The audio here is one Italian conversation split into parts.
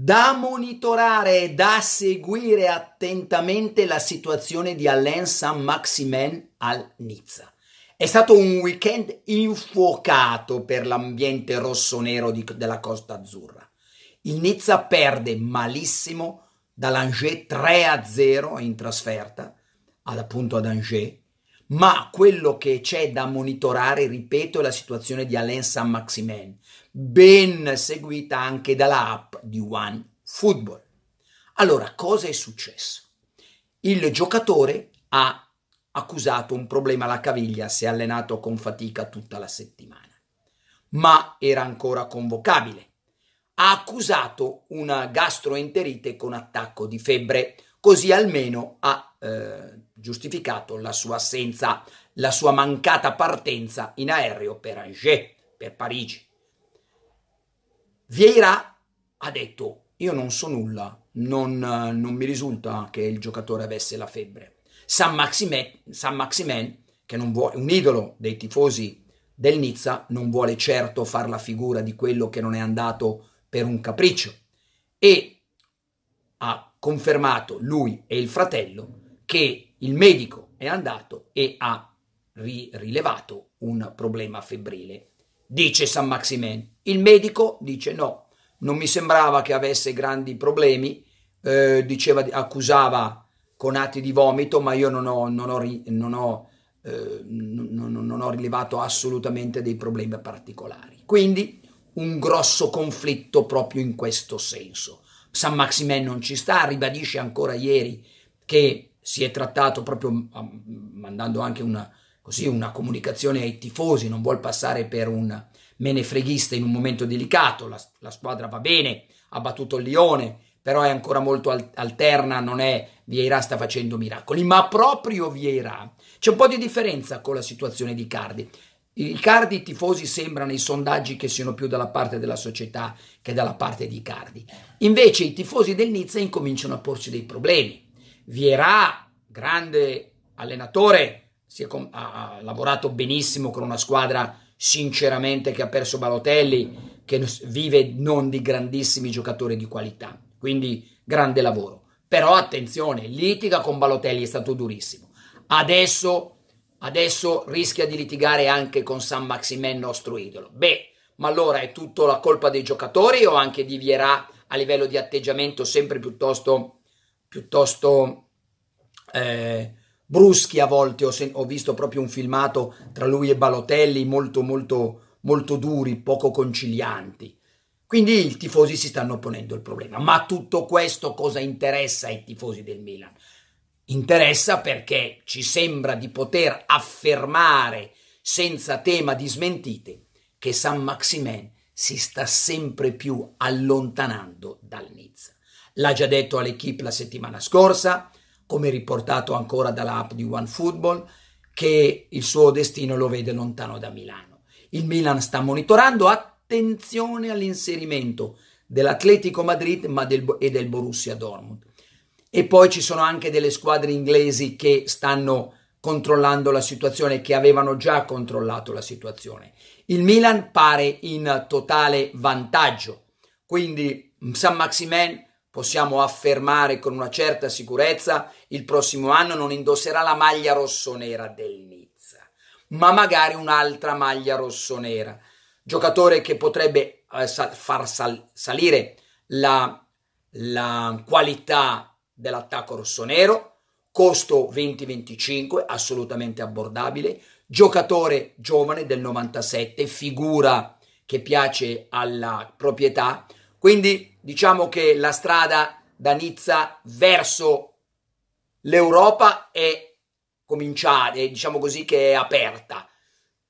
da monitorare e da seguire attentamente la situazione di Alain Saint-Maximin al Nizza. È stato un weekend infuocato per l'ambiente rosso-nero di, della Costa Azzurra. Il Nizza perde malissimo dall'Angers 3-0 in trasferta, ad, appunto ad Angers, ma quello che c'è da monitorare, ripeto, è la situazione di Alain Saint-Maximin, ben seguita anche dall'app di One Football. Allora, cosa è successo? Il giocatore ha accusato un problema alla caviglia, si è allenato con fatica tutta la settimana, ma era ancora convocabile. Ha accusato una gastroenterite con attacco di febbre, così almeno ha eh, giustificato la sua assenza, la sua mancata partenza in aereo per Angers, per Parigi. Vieira ha detto io non so nulla, non, non mi risulta che il giocatore avesse la febbre. San Maximen, San Maximen che vuole, un idolo dei tifosi del Nizza, non vuole certo far la figura di quello che non è andato per un capriccio e ha confermato lui e il fratello che il medico è andato e ha ri- rilevato un problema febbrile. Dice San Maximen. Il medico dice no, non mi sembrava che avesse grandi problemi, eh, diceva, accusava con atti di vomito, ma io non ho, non ho, non ho, eh, non ho rilevato assolutamente dei problemi particolari. Quindi un grosso conflitto proprio in questo senso. San Maximen non ci sta, ribadisce ancora ieri che si è trattato proprio mm, mm, mandando anche una, così, una comunicazione ai tifosi, non vuol passare per un menefreghista in un momento delicato, la, la squadra va bene, ha battuto il Lione, però è ancora molto alterna, non è Vieira sta facendo miracoli, ma proprio Vieira. C'è un po' di differenza con la situazione di Cardi. I Cardi tifosi sembrano i sondaggi che siano più dalla parte della società che dalla parte di Cardi. Invece i tifosi del Nizza incominciano a porsi dei problemi. Vierà, grande allenatore, com- ha lavorato benissimo con una squadra sinceramente che ha perso Balotelli, che vive non di grandissimi giocatori di qualità, quindi grande lavoro. Però attenzione, litiga con Balotelli è stato durissimo. Adesso, adesso rischia di litigare anche con San Maximè, nostro idolo. Beh, ma allora è tutta la colpa dei giocatori o anche di Vierà a livello di atteggiamento sempre piuttosto piuttosto eh, bruschi a volte, ho, sen- ho, visto proprio un filmato tra lui e Balotelli molto molto molto duri, poco concilianti. Quindi i tifosi si stanno ponendo il problema. Ma tutto questo cosa interessa ai tifosi del Milan? Interessa perché ci sembra di poter affermare senza tema di smentite che San Maximin si sta sempre più allontanando dal L'ha già detto all'equipe la settimana scorsa, come riportato ancora dall'app di OneFootball, che il suo destino lo vede lontano da Milano. Il Milan sta monitorando attenzione all'inserimento dell'Atletico Madrid del, e del Borussia Dortmund. E poi ci sono anche delle squadre inglesi che stanno controllando la situazione, che avevano già controllato la situazione. Il Milan pare in totale vantaggio, quindi San Maximen Possiamo affermare con una certa sicurezza il prossimo anno non indosserà la maglia rossonera del Nizza, ma magari un'altra maglia rossonera. Giocatore che potrebbe eh, sal- far sal- salire la, la qualità dell'attacco rossonero, costo 20-25, assolutamente abbordabile, giocatore giovane del 97, figura che piace alla proprietà, quindi diciamo che la strada da Nizza verso l'Europa è cominciata, diciamo così che è aperta.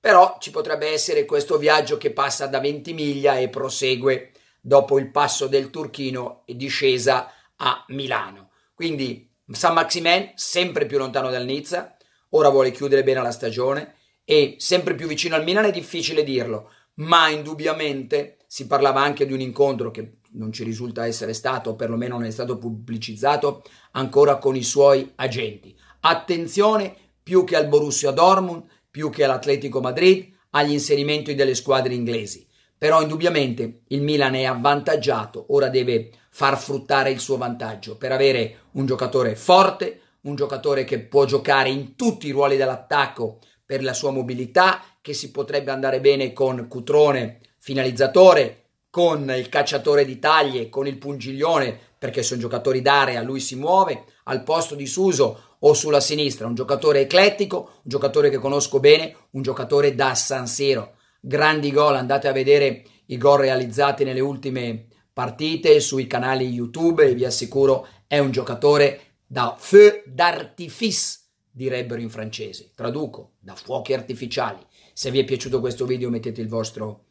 Però ci potrebbe essere questo viaggio che passa da Ventimiglia e prosegue dopo il passo del Turchino e discesa a Milano. Quindi San Maximen sempre più lontano dal Nizza, ora vuole chiudere bene la stagione e sempre più vicino al Milano è difficile dirlo, ma indubbiamente si parlava anche di un incontro che non ci risulta essere stato, o perlomeno non è stato pubblicizzato, ancora con i suoi agenti. Attenzione più che al Borussia Dortmund, più che all'Atletico Madrid, agli inserimenti delle squadre inglesi. Però indubbiamente il Milan è avvantaggiato, ora deve far fruttare il suo vantaggio per avere un giocatore forte, un giocatore che può giocare in tutti i ruoli dell'attacco per la sua mobilità, che si potrebbe andare bene con Cutrone finalizzatore, con il cacciatore di taglie, con il pungiglione, perché sono giocatori d'area, lui si muove al posto di Suso o sulla sinistra, un giocatore eclettico, un giocatore che conosco bene, un giocatore da San Siro. Grandi gol, andate a vedere i gol realizzati nelle ultime partite sui canali YouTube e vi assicuro è un giocatore da feu d'artifice direbbero in francese. Traduco, da fuochi artificiali. Se vi è piaciuto questo video mettete il vostro,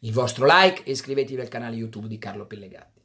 il vostro like e iscrivetevi al canale YouTube di Carlo Pellegatti.